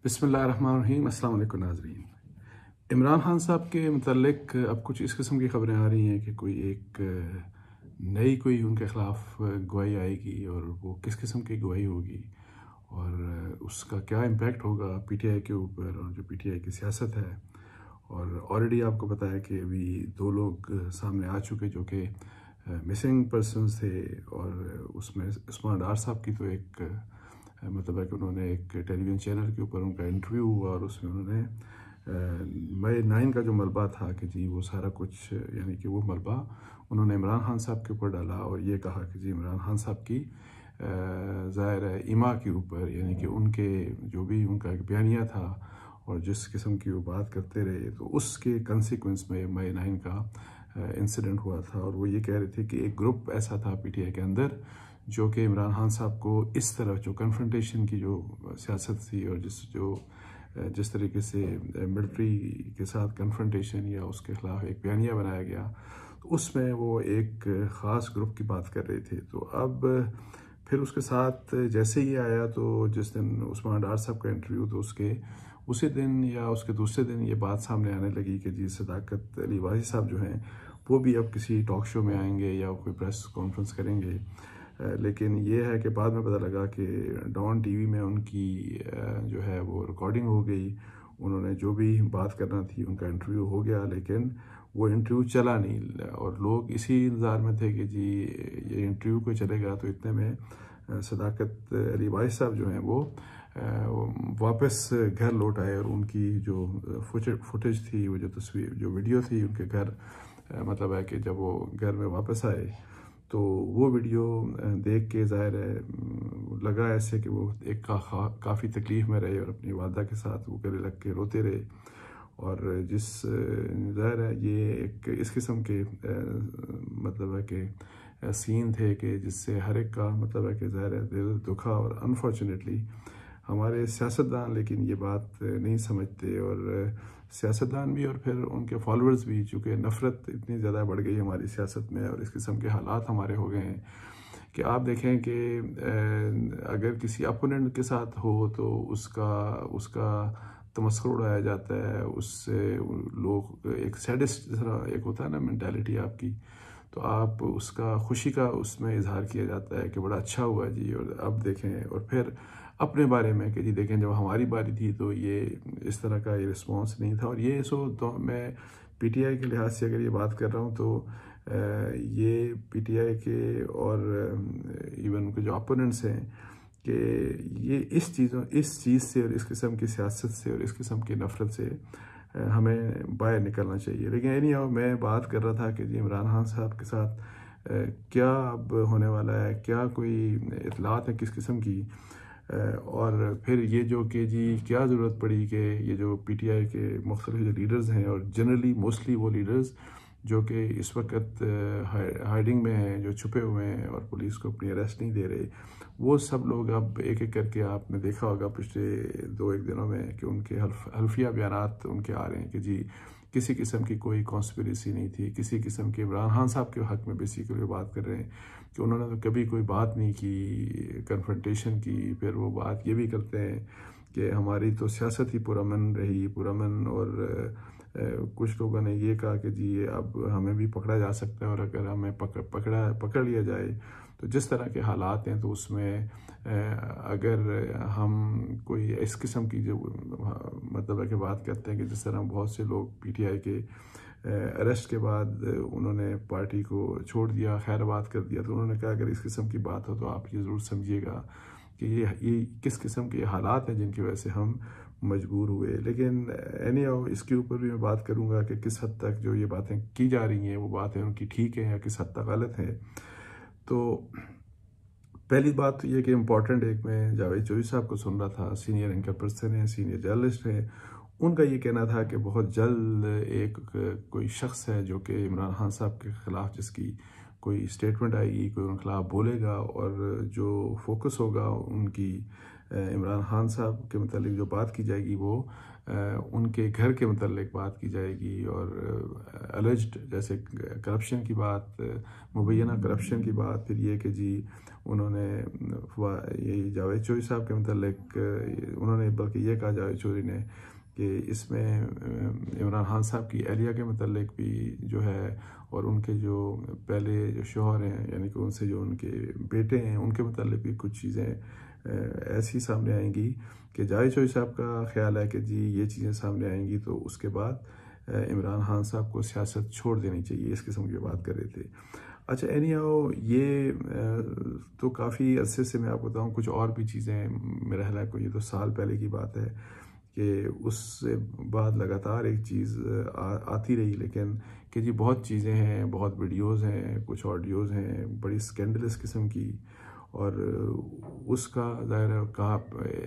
बसमीम अल्लाम नाजरीन इमरान खान साहब के मतलब अब कुछ इस किस्म की ख़बरें आ रही हैं कि कोई एक नई कोई उनके ख़िलाफ़ गवाही आएगी और वो किस किस्म की गवाही होगी और उसका क्या इम्पेक्ट होगा पीटीआई के ऊपर और जो पीटीआई की सियासत है और ऑलरेडी आपको पता है कि अभी दो लोग सामने आ चुके जो कि मिसिंग पर्सन थे और उसमें उस्मान डार साहब की तो एक मतलब है कि उन्होंने एक टेलीविज़न चैनल के ऊपर उनका इंटरव्यू हुआ और उसमें उन्होंने मई नाइन का जो मलबा था कि जी वो सारा कुछ यानी कि वो मलबा उन्होंने इमरान खान साहब के ऊपर डाला और ये कहा कि जी इमरान खान साहब की ज़ाहिर इमा के ऊपर यानी कि उनके जो भी उनका एक बयानिया था और जिस किस्म की वो बात करते रहे तो उसके कंसिक्वेंस में मई नाइन का इंसिडेंट हुआ था और वो ये कह रहे थे कि एक ग्रुप ऐसा था पी के अंदर जो कि इमरान खान साहब को इस तरह जो कन्फ्रंटेशन की जो सियासत थी और जिस जो जिस तरीके से मिलिट्री के साथ कन्फ्रंटेशन या उसके खिलाफ एक बयानिया बनाया गया तो उसमें वो एक ख़ास ग्रुप की बात कर रहे थे तो अब फिर उसके साथ जैसे ही आया तो जिस दिन उस्मान डार साहब का इंटरव्यू तो उसके उसी दिन या उसके दूसरे दिन ये बात सामने आने लगी कि जी सदाकत अली वाजी साहब जो हैं वो भी अब किसी टॉक शो में आएंगे या कोई प्रेस कॉन्फ्रेंस करेंगे लेकिन ये है कि बाद में पता लगा कि डॉन टीवी में उनकी जो है वो रिकॉर्डिंग हो गई उन्होंने जो भी बात करना थी उनका इंटरव्यू हो गया लेकिन वो इंटरव्यू चला नहीं और लोग इसी इंतज़ार में थे कि जी ये इंटरव्यू को चलेगा तो इतने में सदाकत अली वाइस साहब जो हैं वो वापस घर लौट आए और उनकी जो फुटेज थी वो जो तस्वीर जो वीडियो थी उनके घर मतलब है कि जब वो घर में वापस आए तो वो वीडियो देख के ज़ाहिर है लगा ऐसे कि वो एक का काफ़ी तकलीफ़ में रहे और अपनी वालदा के साथ वो गले लग के रोते रहे और जिस ज़ाहिर है ये एक इस किस्म के मतलब है कि सीन थे कि जिससे हर एक का मतलब है कि ज़ाहिर है दिल दुखा और अनफॉर्चुनेटली हमारे सियासतदान लेकिन ये बात नहीं समझते और सियासतदान भी और फिर उनके फॉलोअर्स भी चूँकि नफ़रत इतनी ज़्यादा बढ़ गई हमारी सियासत में और इस किस्म के हालात हमारे हो गए हैं कि आप देखें कि अगर किसी अपोनेंट के साथ हो तो उसका उसका तमस्कर उड़ाया जाता है उससे लोग एक सैडिस्ट तरह एक होता है ना मैंटेलिटी आपकी तो आप उसका खुशी का उसमें इजहार किया जाता है कि बड़ा अच्छा हुआ जी और अब देखें और फिर अपने बारे में कि जी देखें जब हमारी बारी थी तो ये इस तरह का ये रिस्पॉन्स नहीं था और ये सो तो मैं पी टी आई के लिहाज से अगर ये बात कर रहा हूँ तो ये पी टी आई के और इवन उनके जो अपोनेंट्स हैं कि ये इस चीज़ों इस चीज़ से और इस किस्म की सियासत से और इस किस्म की नफ़रत से हमें बाहर निकलना चाहिए लेकिन एनी अब मैं बात कर रहा था कि जी इमरान खान साहब के साथ क्या अब होने वाला है क्या कोई इतलात है किस किस्म की और फिर ये जो कि जी क्या ज़रूरत पड़ी कि ये जो पी टी आई के मुख्तलिफ जो लीडर्स हैं और जनरली मोस्टली वो लीडर्स जो कि इस वक्त हाइडिंग में हैं जो छुपे हुए हैं और पुलिस को अपनी अरेस्ट नहीं दे रहे वो सब लोग अब एक एक करके आपने देखा होगा पिछले दो एक दिनों में कि उनके हल्फ, हल्फिया बयान उनके आ रहे हैं कि जी किसी किस्म की कोई कॉन्स्परेसी नहीं थी किसी किस्म के इमरान खान साहब के हक़ में बेसिकली बात कर रहे हैं कि उन्होंने तो कभी कोई बात नहीं की कन्फ्रंटेशन की फिर वो बात ये भी करते हैं कि हमारी तो सियासत ही पुरमन रही पुरमन और कुछ लोगों ने ये कहा कि जी अब हमें भी पकड़ा जा सकता है और अगर हमें पकड़ पकड़ा पकड़ लिया जाए तो जिस तरह के हालात हैं तो उसमें अगर हम कोई इस किस्म की जो मतलब है कि बात करते हैं कि जिस तरह बहुत से लोग पीटीआई के अरेस्ट के बाद उन्होंने पार्टी को छोड़ दिया खैर बात कर दिया तो उन्होंने कहा अगर इस किस्म की बात हो तो आप ये ज़रूर समझिएगा कि ये ये किस किस्म के हालात हैं जिनकी वजह से हम मजबूर हुए लेकिन एनी आओ इसके ऊपर भी मैं बात करूँगा कि किस हद तक जो ये बातें की जा रही हैं वो बातें उनकी ठीक हैं या किस हद तक गलत हैं तो पहली बात तो ये कि इम्पॉर्टेंट एक मैं जावेद चौधरी साहब को सुन रहा था सीनियर एंकर पर्सन हैं सीनियर जर्नलिस्ट हैं उनका ये कहना था कि बहुत जल्द एक कोई शख्स है जो कि इमरान खान साहब के ख़िलाफ़ जिसकी कोई स्टेटमेंट आएगी कोई उनके खिलाफ बोलेगा और जो फोकस होगा उनकी इमरान खान साहब के मतलब जो बात की जाएगी वो उनके घर के मतलब बात की जाएगी और अलज जैसे करप्शन की बात मुबैना करप्शन की बात फिर ये कि जी उन्होंने ये जावेद चौधरी साहब के मतलब उन्होंने बल्कि ये कहा जावेद चौधरी ने कि इसमें इमरान खान साहब की एहलिया के मतलब भी जो है और उनके जो पहले जो शोहर हैं यानी कि उनसे जो उनके बेटे हैं उनके मतलब भी कुछ चीज़ें ऐसी सामने आएंगी कि जाहिर चौधरी साहब का ख्याल है कि जी ये चीज़ें सामने आएंगी तो उसके बाद इमरान खान साहब को सियासत छोड़ देनी चाहिए इस किस्म की बात कर रहे थे अच्छा एनी आओ ये तो काफ़ी अरसे से मैं आपको बताऊँ कुछ और भी चीज़ें मेरा ख्याल है कोई ये तो साल पहले की बात है कि उससे बाद लगातार एक चीज़ आती रही लेकिन कि जी बहुत चीज़ें हैं बहुत वीडियोस हैं कुछ ऑडियोज़ हैं बड़ी स्कैंडलस किस्म की और उसका ज़ाहिर है कहाँ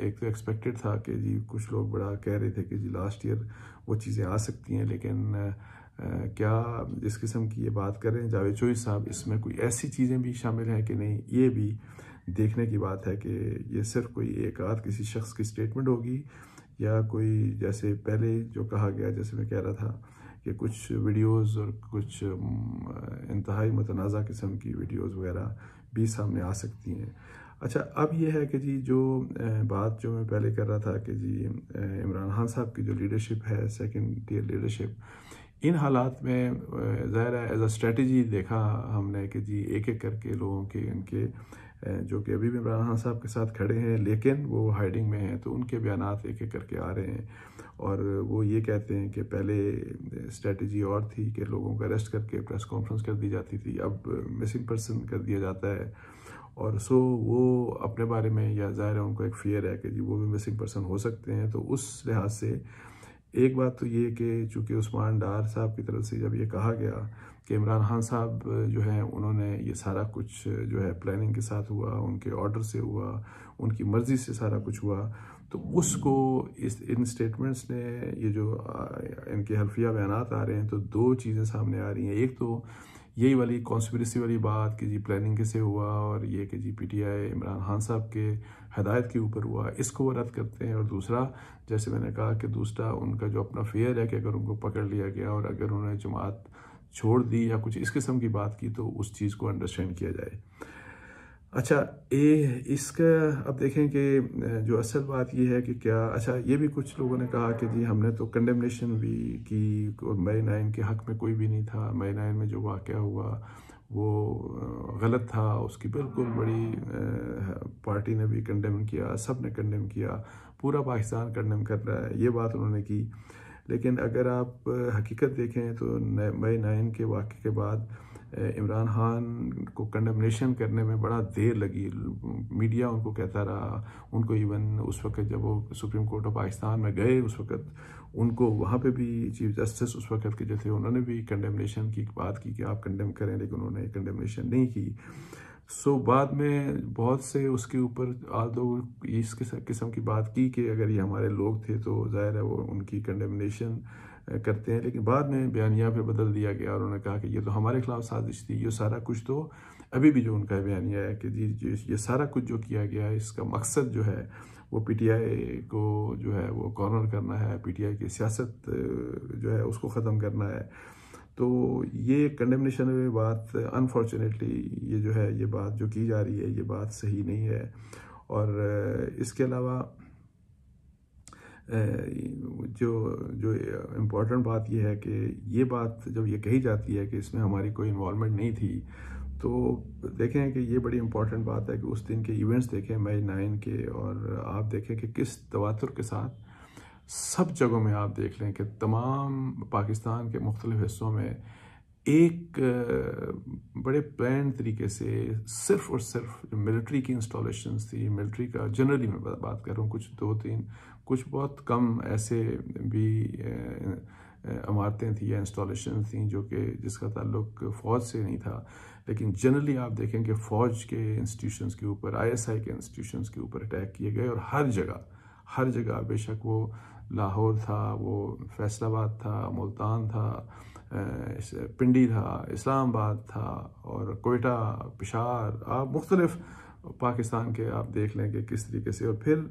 एक तो एक्सपेक्टेड था कि जी कुछ लोग बड़ा कह रहे थे कि जी लास्ट ईयर वो चीज़ें आ सकती हैं लेकिन क्या जिस किस्म की ये बात कर रहे हैं जावेद चोई साहब इसमें कोई ऐसी चीज़ें भी शामिल हैं कि नहीं ये भी देखने की बात है कि ये सिर्फ कोई एक आध किसी शख्स की स्टेटमेंट होगी या कोई जैसे पहले जो कहा गया जैसे मैं कह रहा था कि कुछ वीडियोस और कुछ इंतहाई मतनाज़ा किस्म की वीडियोस वगैरह भी सामने आ सकती हैं अच्छा अब यह है कि जी जो बात जो मैं पहले कर रहा था कि जी इमरान खान साहब की जो लीडरशिप है सेकंड टीयर लीडरशिप इन हालात में ज़ाहिर है एज अ स्ट्रेटी देखा हमने कि जी एक एक करके लोगों के इनके जो कि अभी भी इमरान खान साहब के साथ खड़े हैं लेकिन वो हाइडिंग में हैं तो उनके बयान एक एक करके आ रहे हैं और वो ये कहते हैं कि पहले स्ट्रेटजी और थी कि लोगों को अरेस्ट करके प्रेस कॉन्फ्रेंस कर दी जाती थी अब मिसिंग पर्सन कर दिया जाता है और सो वो अपने बारे में या ज़ाहिर है उनको एक फियर है कि जी वो भी मिसिंग पर्सन हो सकते हैं तो उस लिहाज से एक बात तो ये कि चूँकि उस्मान डार साहब की तरफ से जब ये कहा गया कि इमरान खान साहब जो है उन्होंने ये सारा कुछ जो है प्लानिंग के साथ हुआ उनके ऑर्डर से हुआ उनकी मर्ज़ी से सारा कुछ हुआ तो उसको इस इन स्टेटमेंट्स ने ये जो इनके हल्फिया बयान आ रहे हैं तो दो चीज़ें सामने आ रही हैं एक तो यही वाली कॉन्स्परेसी वाली बात कि जी प्लानिंग कैसे हुआ और ये कि जी पीटीआई इमरान खान साहब के हदायत के ऊपर हुआ इसको वो रद्द करते हैं और दूसरा जैसे मैंने कहा कि दूसरा उनका जो अपना फेयर है कि अगर उनको पकड़ लिया गया और अगर उन्होंने जमात छोड़ दी या कुछ इस किस्म की बात की तो उस चीज़ को अंडरस्टैंड किया जाए अच्छा ए इसका अब देखें कि जो असल बात यह है कि क्या अच्छा ये भी कुछ लोगों ने कहा कि जी हमने तो कंडेमनेशन भी की और मई नाइन के हक़ में कोई भी नहीं था मई नाइन में जो वाक़ हुआ वो गलत था उसकी बिल्कुल बड़ी पार्टी ने भी कंडेम किया सब ने कंडेम किया पूरा पाकिस्तान कंडेम कर रहा है ये बात उन्होंने की लेकिन अगर आप हकीकत देखें तो मई नाइन के वाक़े के बाद इमरान खान को कंडमनेशन करने में बड़ा देर लगी मीडिया उनको कहता रहा उनको इवन उस वक्त जब वो सुप्रीम कोर्ट ऑफ पाकिस्तान में गए उस वक्त उनको वहाँ पे भी चीफ जस्टिस उस वक्त के जो थे उन्होंने भी कंडमनेशन की बात की कि आप कंडम करें लेकिन उन्होंने कंडमनेशन नहीं की सो बाद में बहुत से उसके ऊपर आज इस किस्म की बात की कि अगर ये हमारे लोग थे तो जाहिर है वो उनकी कंडेमनेशन करते हैं लेकिन बाद में बयानिया फिर बदल दिया गया और उन्होंने कहा कि ये तो हमारे खिलाफ साजिश थी ये सारा कुछ तो अभी भी जो उनका बयानिया है कि जी ये सारा कुछ जो किया गया है इसका मकसद जो है वो पीटीआई को जो है वो कॉर्नर करना है पीटीआई की सियासत जो है उसको ख़त्म करना है तो ये कंडेमनेशन बात अनफॉर्चुनेटली ये जो है ये बात जो की जा रही है ये बात सही नहीं है और इसके अलावा जो जो इम्पोर्टेंट बात यह है कि ये बात जब ये कही जाती है कि इसमें हमारी कोई इन्वॉलमेंट नहीं थी तो देखें कि ये बड़ी इम्पॉर्टेंट बात है कि उस दिन के इवेंट्स देखें मई नाइन के और आप देखें कि किस तवातुर के साथ सब जगहों में आप देख लें कि तमाम पाकिस्तान के मुख्तलिफ हिस्सों में एक बड़े प्लान तरीके से सिर्फ और सिर्फ मिलिट्री की इंस्टॉलेशन थी मिलिट्री का जनरली मैं बात कर रहा हूँ कुछ दो तीन कुछ बहुत कम ऐसे भी इमारतें थी या इंस्टॉलेशन थी जो कि जिसका ताल्लुक फ़ौज से नहीं था लेकिन जनरली आप देखें कि फ़ौज के इंस्टीट्यूशंस के ऊपर आईएसआई के इंस्टीट्यूशंस के ऊपर अटैक किए गए और हर जगह हर जगह बेशक वो लाहौर था वो फैसलाबाद था मुल्तान था पिंडी था इस्लामाबाद था और कोयटा पिशार आप मुख्तलफ़ पाकिस्तान के आप देख लें कि किस तरीके से और फिर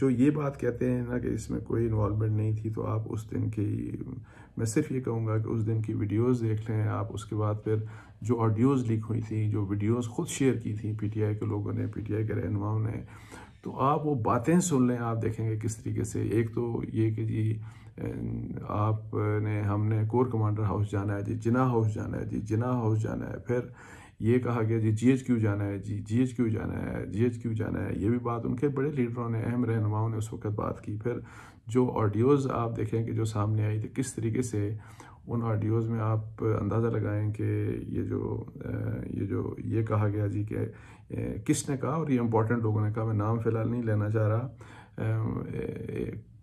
जो ये बात कहते हैं ना कि इसमें कोई इन्वॉलमेंट नहीं थी तो आप उस दिन की मैं सिर्फ ये कहूँगा कि उस दिन की वीडियोस देख लें आप उसके बाद फिर जो ऑडियोज़ लीक हुई थी जो वीडियोस खुद शेयर की थी पीटीआई के लोगों ने पीटीआई के रहनुमाओं ने तो आप वो बातें सुन लें आप देखेंगे किस तरीके से एक तो ये कि जी आपने हमने कोर कमांडर हाउस जाना है जी जिना हाउस जाना है जी जिना हाउस जाना है फिर ये कहा गया जी जी एच क्यू जाना है जी जी एच क्यू जाना है जी एच क्यू जाना है ये भी बात उनके बड़े लीडरों ने अहम रहनुमाओं ने उस वक्त बात की फिर जो ऑडियोज़ आप देखें कि जो सामने आई थी किस तरीके से उन ऑडियोज़ में आप अंदाज़ा लगाएं कि ये जो ये जो ये कहा गया जी कि किसने कहा और ये इम्पोर्टेंट लोगों ने कहा मैं नाम फ़िलहाल नहीं लेना चाह रहा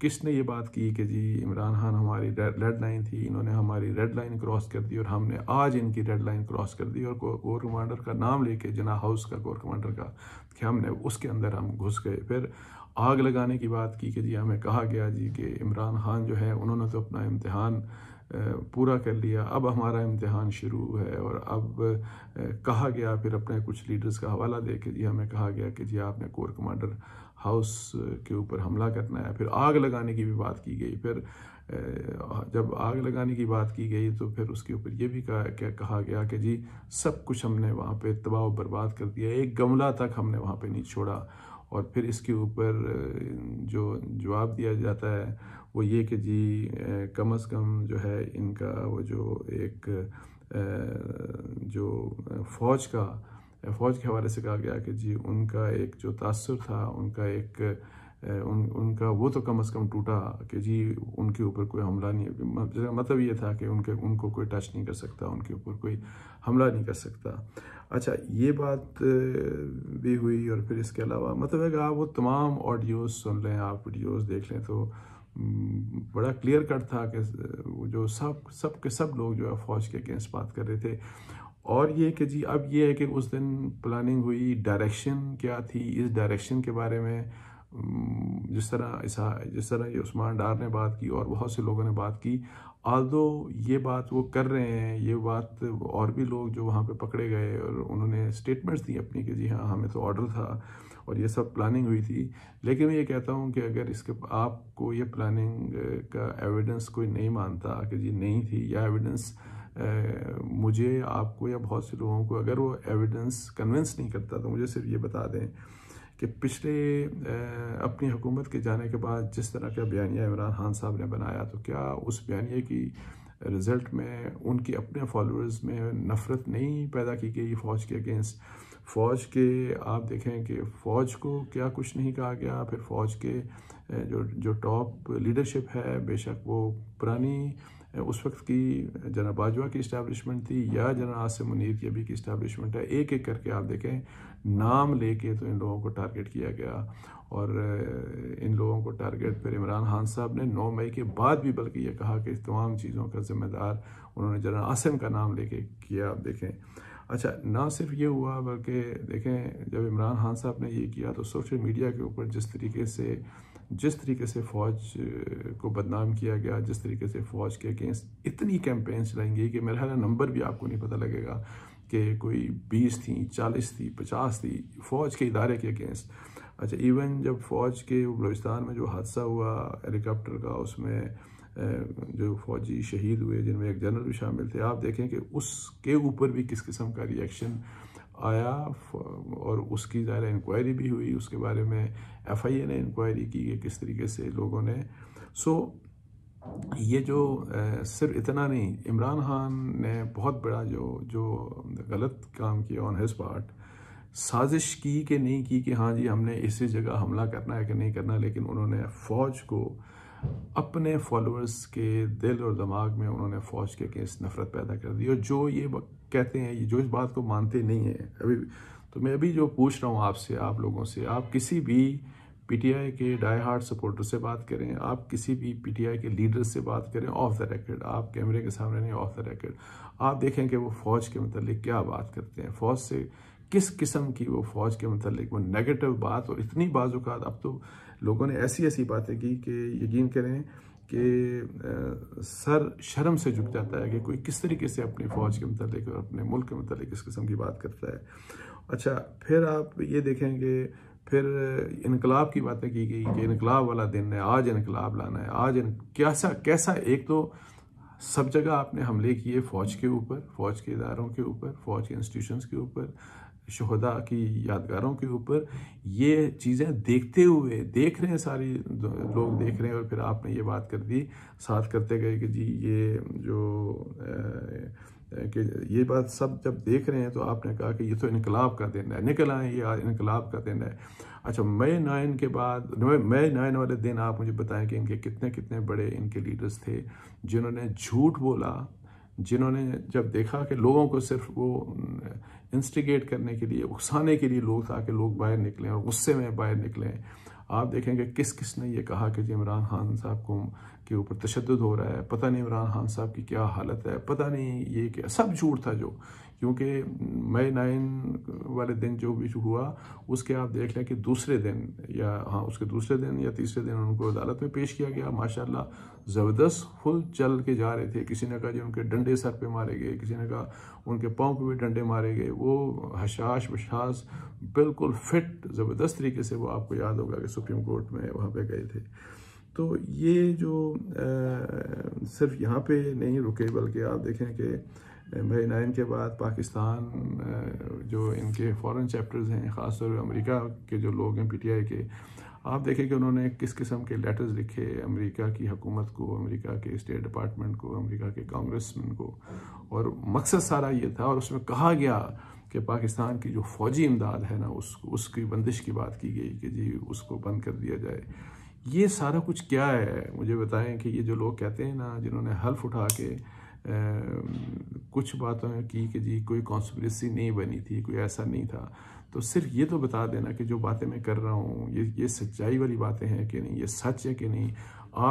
किसने ये बात की कि जी इमरान खान हमारी रेड लाइन थी इन्होंने हमारी रेड लाइन क्रॉस कर दी और हमने आज इनकी रेड लाइन क्रॉस कर दी और कोर कमांडर का नाम लेके जना हाउस का कोर कमांडर का कि हमने उसके अंदर हम घुस गए फिर आग लगाने की बात की कि जी हमें कहा गया जी कि इमरान खान जो है उन्होंने तो अपना इम्तहान पूरा कर लिया अब हमारा इम्तहान शुरू है और अब कहा गया फिर अपने कुछ लीडर्स का हवाला दे के जी हमें कहा गया कि जी आपने कोर कमांडर हाउस के ऊपर हमला करना है फिर आग लगाने की भी बात की गई फिर जब आग लगाने की बात की गई तो फिर उसके ऊपर ये भी कहा क्या कहा गया कि जी सब कुछ हमने वहाँ पे तबाह बर्बाद कर दिया एक गमला तक हमने वहाँ पे नहीं छोड़ा और फिर इसके ऊपर जो जवाब दिया जाता है वो ये कि जी कम अज़ कम जो है इनका वो जो एक जो फ़ौज का फ़ौज के हवाले से कहा गया कि जी उनका एक जो तासर था उनका एक उन उनका वो तो कम अज़ कम टूटा कि जी उनके ऊपर कोई हमला नहीं मतलब ये था कि उनके उनको कोई टच नहीं कर सकता उनके ऊपर कोई हमला नहीं कर सकता अच्छा ये बात भी हुई और फिर इसके अलावा मतलब है कि आप वो तमाम ऑडियोज़ सुन लें आप वीडियोज़ देख लें तो हम्म, बड़ा क्लियर कट था कि जो सब सब के सब लोग जो है फ़ौज के अगेंस्ट बात कर रहे थे और ये कि जी अब ये है कि उस दिन प्लानिंग हुई डायरेक्शन क्या थी इस डायरेक्शन के बारे में हम्म, जिस तरह ऐसा जिस तरह ये उस्मान डार ने बात की और बहुत से लोगों ने बात की दो ये बात वो कर रहे हैं ये बात और भी लोग जो वहाँ पे पकड़े गए और उन्होंने स्टेटमेंट्स दी अपनी कि जी हाँ हमें तो ऑर्डर था और ये सब प्लानिंग हुई थी लेकिन मैं ये कहता हूँ कि अगर इसके आपको ये प्लानिंग का एविडेंस कोई नहीं मानता कि जी नहीं थी या एविडेंस मुझे आपको या बहुत से लोगों को अगर वो एविडेंस कन्विंस नहीं करता तो मुझे सिर्फ ये बता दें कि पिछले अपनी हुकूमत के जाने के बाद जिस तरह का बयानिया इमरान खान साहब ने बनाया तो क्या उस बयानिए की रिज़ल्ट में उनकी अपने फॉलोअर्स में नफ़रत नहीं पैदा की गई फ़ौज के अगेंस्ट फ़ौज के आप देखें कि फ़ौज को क्या कुछ नहीं कहा गया फिर फ़ौज के जो जो टॉप लीडरशिप है बेशक वो पुरानी उस वक्त की जना बाजवा की इस्टेबलिशमेंट थी या जना आसिम मुनीर की अभी की इस्टेबलिशमेंट है एक एक करके आप देखें नाम लेके तो इन लोगों को टारगेट किया गया और इन लोगों को टारगेट फिर इमरान खान साहब ने 9 मई के बाद भी बल्कि ये कहा कि इस तमाम चीज़ों का जिम्मेदार उन्होंने जनरल आसिम का नाम लेके किया आप देखें अच्छा ना सिर्फ ये हुआ बल्कि देखें जब इमरान खान साहब ने ये किया तो सोशल मीडिया के ऊपर जिस तरीके से जिस तरीके से फ़ौज को बदनाम किया गया जिस तरीके से फ़ौज के अगेंस्ट इतनी कैंपेन्स चलाई गई कि मेरा ख्याल नंबर भी आपको नहीं पता लगेगा कि कोई बीस थी चालीस थी पचास थी फ़ौज के इदारे के अगेंस्ट अच्छा इवन जब फ़ौज के बलोचिस्तान में जो हादसा हुआ हेलीकॉप्टर का उसमें जो फ़ौजी शहीद हुए जिनमें एक जनरल भी शामिल थे आप देखें कि उसके ऊपर भी किस किस्म का रिएक्शन आया और उसकी ज़्यादा इंक्वायरी भी हुई उसके बारे में एफ आई ए ने इंक्वायरी की कि किस तरीके से लोगों ने सो so, ये जो सिर्फ इतना नहीं इमरान खान ने बहुत बड़ा जो जो गलत काम किया ऑन हिज पार्ट साजिश की कि नहीं की कि हाँ जी हमने इसी जगह हमला करना है कि नहीं करना लेकिन उन्होंने फ़ौज को अपने फॉलोअर्स के दिल और दिमाग में उन्होंने फ़ौज के अगेंस्ट नफ़रत पैदा कर दी और जो ये कहते हैं ये जो इस बात को मानते नहीं हैं अभी तो मैं अभी जो पूछ रहा हूँ आपसे आप लोगों से आप किसी भी पीटीआई के डाई हार्ट सपोर्टर से बात करें आप किसी भी पीटीआई के लीडर से बात करें ऑफ द रिकॉर्ड आप कैमरे के सामने नहीं ऑफ द रिकॉर्ड आप देखें कि वो फ़ौज के मतलब क्या बात करते हैं फ़ौज से किस किस्म की वो फ़ौज के मतलब वो नेगेटिव बात और इतनी बाज़ात अब तो लोगों ने ऐसी ऐसी बातें की कि यकीन करें कि सर शर्म से झुक जाता है कि कोई किस तरीके से अपनी फ़ौज के मतलब और अपने मुल्क के मतलब इस किस्म की बात करता है अच्छा फिर आप ये देखें कि फिर इनकलाब की बातें की गई कि इनकलाब वाला दिन है आज इनकलाब लाना है आज इन... कैसा कैसा एक तो सब जगह आपने हमले किए फ़ौज के ऊपर फ़ौज के इदारों के ऊपर फ़ौज के इंस्टीट्यूशंस के ऊपर शहदा की यादगारों के ऊपर ये चीज़ें देखते हुए देख रहे हैं सारी लोग देख रहे हैं और फिर आपने ये बात कर दी साथ करते गए कि जी ये जो आ, कि ये बात सब जब देख रहे हैं तो आपने कहा कि ये तो इनकलाब का दिन है निकल आए ये आज इनकलाब का दिन है अच्छा मई नाइन के बाद मई नाइन वाले दिन आप मुझे बताएं कि इनके कितने कितने बड़े इनके लीडर्स थे जिन्होंने झूठ बोला जिन्होंने जब देखा कि लोगों को सिर्फ वो इंस्टिगेट करने के लिए उकसाने के लिए लोग कि लोग बाहर निकलें और गुस्से में बाहर निकलें आप देखेंगे किस किस ने ये कहा कि जी इमरान खान साहब को के ऊपर तशद हो रहा है पता नहीं इमरान खान साहब की क्या हालत है पता नहीं ये क्या सब झूठ था जो क्योंकि मई नाइन वाले दिन जो भी हुआ उसके आप देख लें कि दूसरे दिन या हाँ उसके दूसरे दिन या तीसरे दिन उनको अदालत में पेश किया गया माशाल्लाह ज़बरदस्त फुल चल के जा रहे थे किसी ने कहा जी उनके डंडे सर पे मारे गए किसी ने कहा उनके पाँव पे भी डंडे मारे गए वो हशाश वशाश बिल्कुल फिट ज़बरदस्त तरीके से वो आपको याद होगा कि सुप्रीम कोर्ट में वहाँ पर गए थे तो ये जो आ, सिर्फ यहाँ पे नहीं रुके बल्कि आप देखें कि भाई नाइन के बाद पाकिस्तान जो इनके फॉरेन चैप्टर्स हैं ख़ासतौर पर अमरीका के जो लोग हैं पीटीआई के आप देखें कि उन्होंने किस किस्म के लेटर्स लिखे अमेरिका की हकूमत को अमेरिका के स्टेट डिपार्टमेंट को अमेरिका के कांग्रेसमैन को और मकसद सारा ये था और उसमें कहा गया कि पाकिस्तान की जो फौजी इमदाद है ना उस उसकी बंदिश की बात की गई कि जी उसको बंद कर दिया जाए ये सारा कुछ क्या है मुझे बताएं कि ये जो लोग कहते हैं ना जिन्होंने हल्फ उठा के आ, कुछ बातों की कि जी कोई कॉन्सप्रेसी नहीं बनी थी कोई ऐसा नहीं था तो सिर्फ ये तो बता देना कि जो बातें मैं कर रहा हूँ ये ये सच्चाई वाली बातें हैं कि नहीं ये सच है कि नहीं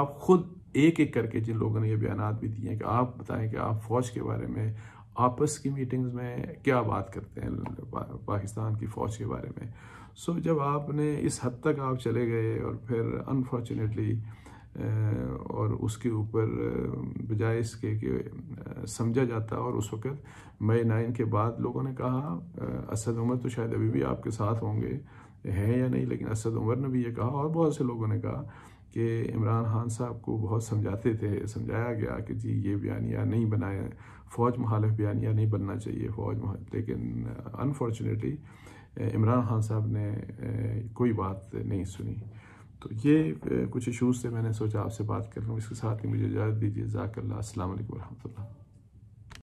आप खुद एक एक करके जिन लोगों ने ये बयान भी दिए हैं कि आप बताएं कि आप फौज के बारे में आपस की मीटिंग्स में क्या बात करते हैं पाकिस्तान की फ़ौज के बारे में सो so, जब आपने इस हद तक आप चले गए और फिर अनफॉर्चुनेटली और उसके ऊपर बजाय इसके कि समझा जाता और उस वक़्त मई नाइन के बाद लोगों ने कहा असद उमर तो शायद अभी भी आपके साथ होंगे हैं या नहीं लेकिन असद उमर ने भी ये कहा और बहुत से लोगों ने कहा कि इमरान खान साहब को बहुत समझाते थे समझाया गया कि जी ये बयानिया नहीं बनाए फ़ौज महालफ बयानिया नहीं बनना चाहिए फ़ौज लेकिन अनफॉर्चुनेटली इमरान खान साहब ने कोई बात नहीं सुनी तो ये कुछ इशूज़ थे मैंने सोचा आपसे बात कर लूँ इसके साथ ही मुझे इजाज़त दीजिए जाकर अल्लाह असल वरहमल्ला